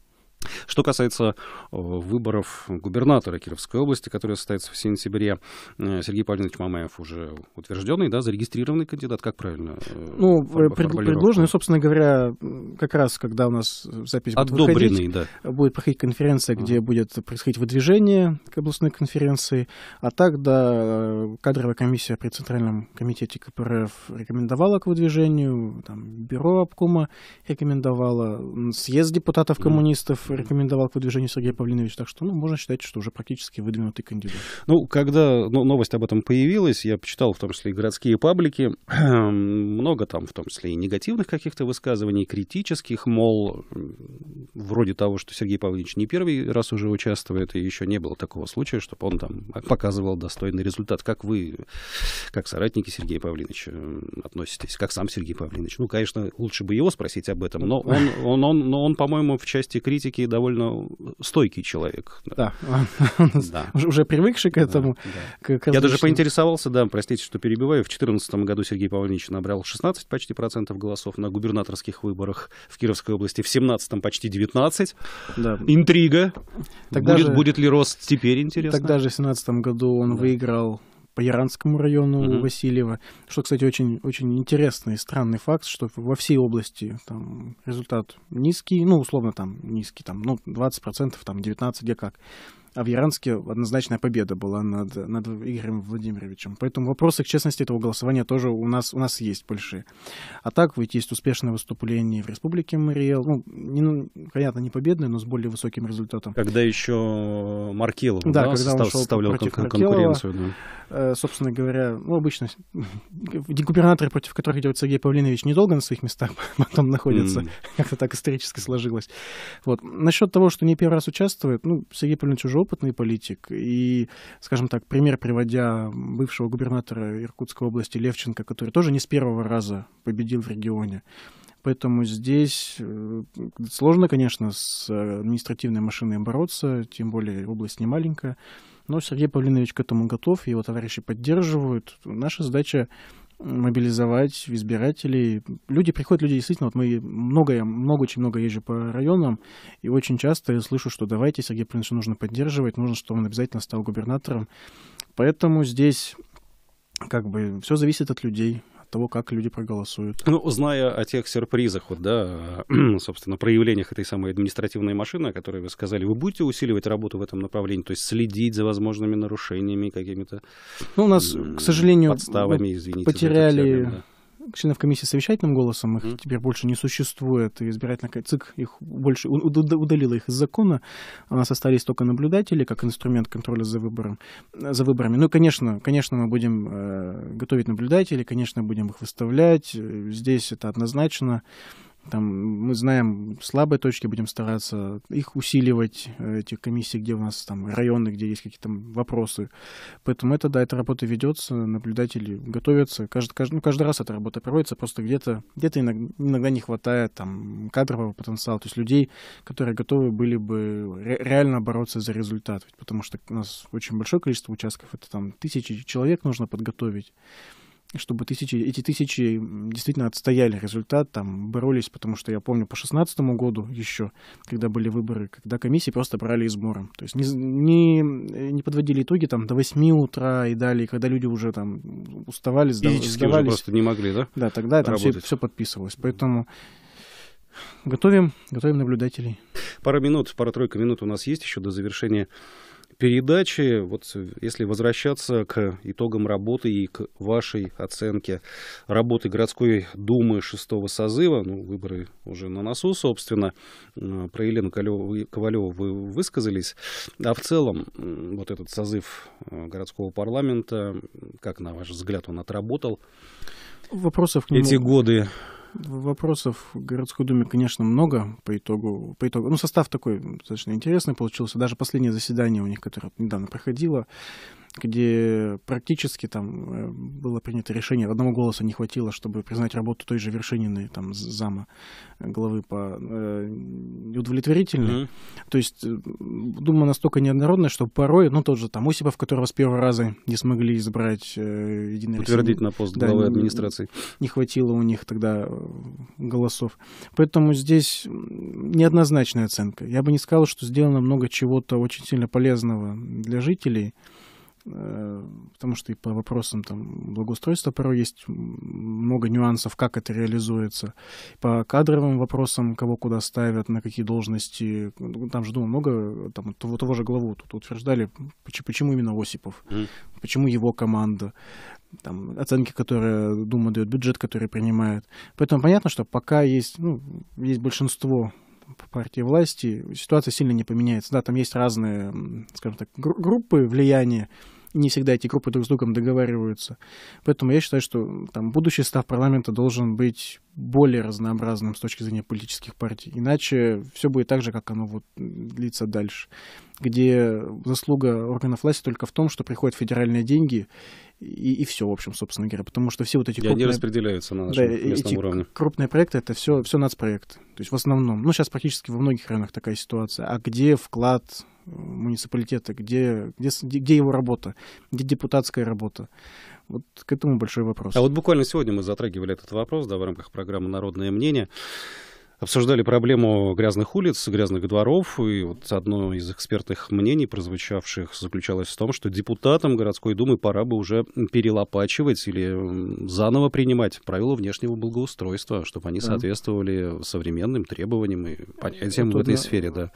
Что касается э, выборов губернатора Кировской области, которые состоятся в сентябре, э, Сергей Павлович Мамаев уже утвержденный, да, зарегистрированный кандидат, как правильно? Э, ну, пред, предложенный, собственно говоря, как раз, когда у нас запись будет выходить, да. будет проходить конференция, где а. будет происходить выдвижение к областной конференции, а так, да, кадровая комиссия при Центральном комитете КПРФ рекомендовала к выдвижению, там, бюро обкома рекомендовало, съезд депутатов-коммунистов порекомендовал к выдвижению Сергея Павлиновича, так что ну, можно считать, что уже практически выдвинутый кандидат. Ну, когда ну, новость об этом появилась, я почитал в том числе и городские паблики, много там в том числе и негативных каких-то высказываний, критических, мол, вроде того, что Сергей Павлович не первый раз уже участвует, и еще не было такого случая, чтобы он там показывал достойный результат. Как вы, как соратники Сергея Павлиновича, относитесь? Как сам Сергей Павлинович? Ну, конечно, лучше бы его спросить об этом, но он, он, он, но он по-моему, в части критики все-таки довольно стойкий человек. Да, да. да. уже привыкший к этому. Да, да. К Я даже поинтересовался, да, простите, что перебиваю, в 2014 году Сергей Павлович набрал 16 почти процентов голосов на губернаторских выборах в Кировской области, в 17 почти 19. Да. Интрига. Тогда будет, же, будет ли рост теперь, интересно? Тогда же в 2017 году он да. выиграл по Яранскому району mm-hmm. Васильева, что, кстати, очень, очень интересный и странный факт, что во всей области там результат низкий, ну, условно там низкий, там, ну, 20%, там, 19 где как. А в Яранске однозначная победа была над, над Игорем Владимировичем. Поэтому вопросы к честности этого голосования тоже у нас, у нас есть большие. А так, ведь есть успешное выступление в Республике Мариэл. Ну, не, ну, понятно, не победное, но с более высоким результатом. Когда еще Маркелов да, да, когда состав, он составлял против кон- конкуренцию. Да. Э, собственно говоря, ну, обычно губернаторы, против которых идет Сергей Павлинович, недолго на своих местах потом находятся. Mm. Как-то так исторически сложилось. Вот. Насчет того, что не первый раз участвует, ну, Сергей Павлинович уже опытный политик. И, скажем так, пример приводя бывшего губернатора Иркутской области Левченко, который тоже не с первого раза победил в регионе. Поэтому здесь э, сложно, конечно, с административной машиной бороться, тем более область не маленькая. Но Сергей Павлинович к этому готов, его товарищи поддерживают. Наша задача мобилизовать избирателей. Люди приходят, люди действительно, вот мы многое, много, очень много езжу по районам, и очень часто я слышу, что давайте, Сергей а Принцу нужно поддерживать, нужно, чтобы он обязательно стал губернатором. Поэтому здесь как бы все зависит от людей того, как люди проголосуют. Ну, зная о тех сюрпризах, вот, да, собственно, проявлениях этой самой административной машины, о которой вы сказали, вы будете усиливать работу в этом направлении, то есть следить за возможными нарушениями какими-то Ну, у нас, к сожалению, подставами, извините, потеряли... За этот термин, да членов комиссии совещательным голосом, их mm. теперь больше не существует, и избирательная ЦИК их больше удалила их из закона, у нас остались только наблюдатели как инструмент контроля за, выбором, э, за выборами. Ну, конечно, конечно, мы будем э, готовить наблюдателей, конечно, будем их выставлять, э, здесь это однозначно. Там мы знаем слабые точки, будем стараться их усиливать, эти комиссии, где у нас там районы, где есть какие-то вопросы. Поэтому это, да, эта работа ведется, наблюдатели готовятся. Каждый, каждый, ну, каждый раз эта работа проводится, просто где-то где иногда, иногда не хватает там кадрового потенциала, то есть людей, которые готовы были бы ре- реально бороться за результат. Ведь потому что у нас очень большое количество участков, это там тысячи человек нужно подготовить чтобы тысячи, эти тысячи действительно отстояли результат, там, боролись, потому что я помню по 2016 году еще, когда были выборы, когда комиссии просто брали из То есть не, не, не подводили итоги там до 8 утра и далее, когда люди уже там уставали, Физически сдавались. уже просто не могли, да? Да, тогда там все, все подписывалось. Поэтому готовим, готовим наблюдателей. Пара минут, пара-тройка минут у нас есть еще до завершения передачи, вот если возвращаться к итогам работы и к вашей оценке работы городской думы шестого созыва, ну, выборы уже на носу, собственно, э, про Елену Ковалеву вы высказались, а в целом вот этот созыв э, городского парламента, как, на ваш взгляд, он отработал? Вопросов к нему... Эти годы Вопросов в городской думе, конечно, много по итогу. По итогу. Ну, состав такой достаточно интересный получился. Даже последнее заседание у них, которое недавно проходило, где практически там э, было принято решение, одного голоса не хватило, чтобы признать работу той же Вершининой, там, зама э, главы по э, удовлетворительной. Mm-hmm. То есть э, дума настолько неоднородная, что порой, ну, тот же там Осипов, которого с первого раза не смогли избрать э, единый Утвердить на пост главы да, администрации. Не, не хватило у них тогда голосов. Поэтому здесь неоднозначная оценка. Я бы не сказал, что сделано много чего-то очень сильно полезного для жителей. Э, потому что и по вопросам там, благоустройства порой есть много нюансов, как это реализуется, по кадровым вопросам, кого куда ставят, на какие должности, ну, там же, думаю, много там, того, того же главу тут утверждали, почему именно Осипов, mm. почему его команда, там, оценки, которые Дума дает, бюджет, который принимает. Поэтому понятно, что пока есть, ну, есть большинство партии власти, ситуация сильно не поменяется. Да, там есть разные, скажем так, группы влияния, не всегда эти группы друг с другом договариваются. Поэтому я считаю, что там, будущий состав парламента должен быть более разнообразным с точки зрения политических партий. Иначе все будет так же, как оно вот длится дальше. Где заслуга органов власти только в том, что приходят федеральные деньги, и, и все, в общем, собственно говоря. Потому что все вот эти и крупные... они распределяются на нашем да, местном эти уровне. крупные проекты — это все, все нацпроекты. То есть в основном, ну, сейчас практически во многих районах такая ситуация. А где вклад э, муниципалитета, где, где, где его работа, где депутатская работа. Вот к этому большой вопрос. А вот буквально сегодня мы затрагивали этот вопрос, да, в рамках программы «Народное мнение» обсуждали проблему грязных улиц, грязных дворов, и вот одно из экспертных мнений, прозвучавших, заключалось в том, что депутатам городской думы пора бы уже перелопачивать или заново принимать правила внешнего благоустройства, чтобы они соответствовали современным требованиям и понятиям вот в этой на... сфере, да.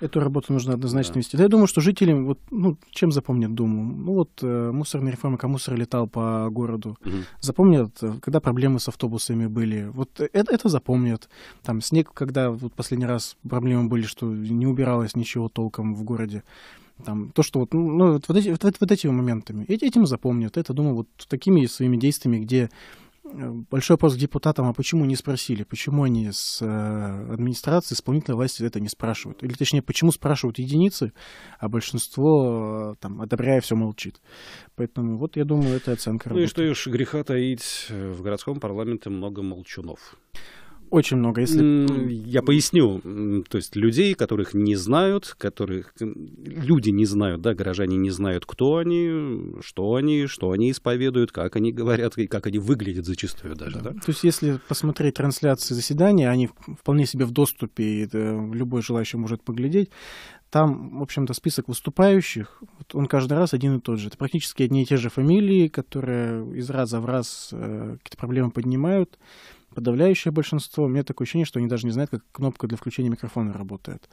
Эту работу нужно однозначно да. вести. Да, я думаю, что жителям, вот, ну, чем запомнят Думу? Ну, вот э, мусорная реформа, когда мусор летал по городу. Угу. Запомнят, э, когда проблемы с автобусами были. Вот э, это, это запомнят. Там снег, когда вот последний раз проблемы были, что не убиралось ничего толком в городе там, то, что вот, ну, вот, вот, эти, вот, вот, вот этими моментами, этим запомнят. Это, думаю, вот такими своими действиями, где Большой вопрос к депутатам, а почему не спросили? Почему они с э, администрации, исполнительной власти это не спрашивают? Или точнее, почему спрашивают единицы, а большинство, э, там, одобряя все, молчит? Поэтому вот, я думаю, это оценка работы. Ну и что уж греха таить, э, в городском парламенте много молчунов очень много, если... Я поясню. То есть людей, которых не знают, которых люди не знают, да, горожане не знают, кто они, что они, что они исповедуют, как они говорят и как они выглядят зачастую даже. Да. Да? То есть если посмотреть трансляции заседания, они вполне себе в доступе, и любой желающий может поглядеть, там, в общем-то, список выступающих, вот он каждый раз один и тот же. Это практически одни и те же фамилии, которые из раза в раз э, какие-то проблемы поднимают подавляющее большинство, у меня такое ощущение, что они даже не знают, как кнопка для включения микрофона работает.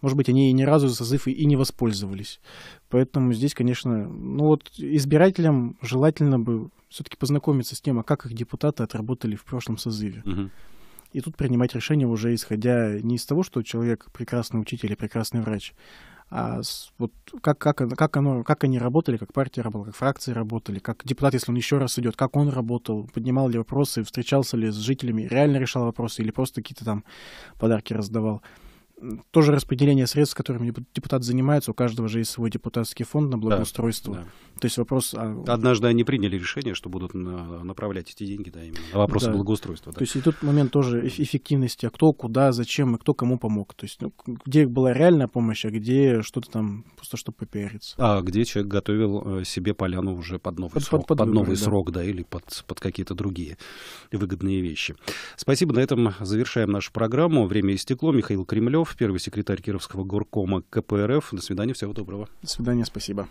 Может быть, они ни разу за созыв и не воспользовались. Поэтому здесь, конечно, ну вот избирателям желательно бы все-таки познакомиться с тем, а как их депутаты отработали в прошлом созыве. Угу. И тут принимать решение уже исходя не из того, что человек прекрасный учитель или прекрасный врач, а вот как, как, как, оно, как они работали, как партия работала, как фракции работали, как депутат, если он еще раз идет, как он работал, поднимал ли вопросы, встречался ли с жителями, реально решал вопросы или просто какие-то там подарки раздавал тоже распределение средств, которыми депутат занимается, У каждого же есть свой депутатский фонд на благоустройство. Да, да. То есть вопрос... А Однажды они приняли решение, что будут направлять эти деньги да, именно на вопросы да. благоустройства. Да. То есть и тут момент тоже эффективности, а кто, куда, зачем и кто кому помог. То есть ну, где была реальная помощь, а где что-то там просто чтобы попиариться. А где человек готовил э, себе поляну уже под новый под, срок, под, под, под новый да. срок, да, или под, под какие-то другие выгодные вещи. Спасибо, на этом завершаем нашу программу. Время истекло. Михаил Кремлев Петров, первый секретарь Кировского горкома КПРФ. До свидания, всего доброго. До свидания, спасибо.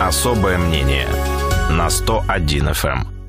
Особое мнение на 101 FM.